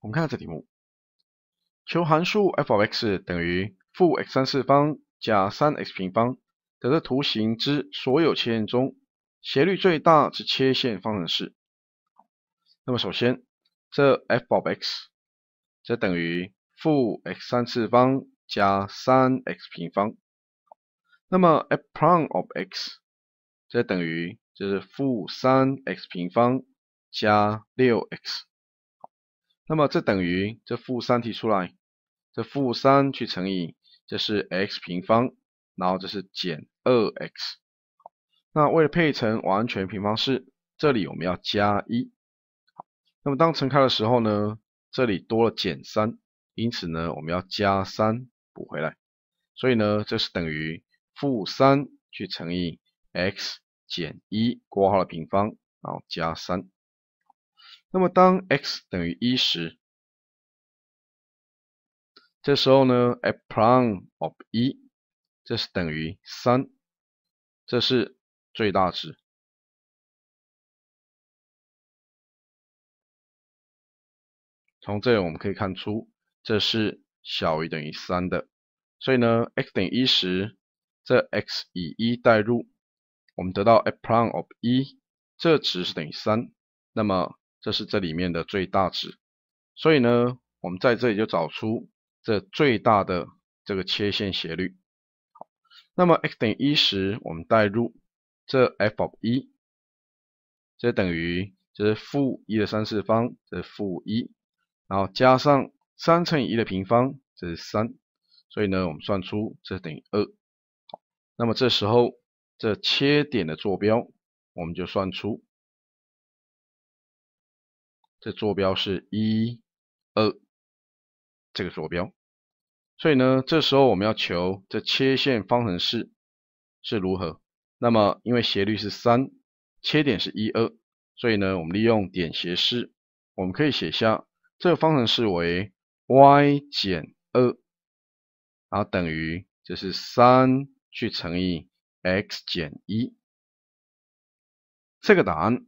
我们看下这题目，求函数 f of x 等于负 x 三次方加三 x 平方的图形之所有切线中斜率最大之切线方程式。那么首先，这 f of x 则等于负 x 三次方加三 x 平方。那么 f prime of x 则等于就是负三 x 平方加六 x。那么这等于这负三提出来，这负三去乘以这是 x 平方，然后这是减二 x。好，那为了配成完全平方式，这里我们要加一。那么当乘开的时候呢，这里多了减三，因此呢我们要加三补回来。所以呢这是等于负三去乘以 x 减一括号的平方，然后加三。那么当 x 等于一时，这时候呢 a prime of 一，这是等于三，这是最大值。从这里我们可以看出，这是小于等于三的。所以呢，x 等于一时，这 x 以一代入，我们得到 a prime of 一，这值是等于三。那么，这是这里面的最大值，所以呢，我们在这里就找出这最大的这个切线斜率。好，那么 x 等于一时，我们代入这 f of 一，这等于这是负1的三次方，这是负1，然后加上3乘以一的平方，这是3，所以呢，我们算出这等于2。好，那么这时候这切点的坐标，我们就算出。这坐标是一、二这个坐标，所以呢，这时候我们要求这切线方程式是如何？那么因为斜率是三，切点是一、二，所以呢，我们利用点斜式，我们可以写下这个方程式为 y 减二，然后等于就是三去乘以 x 减一。这个答案。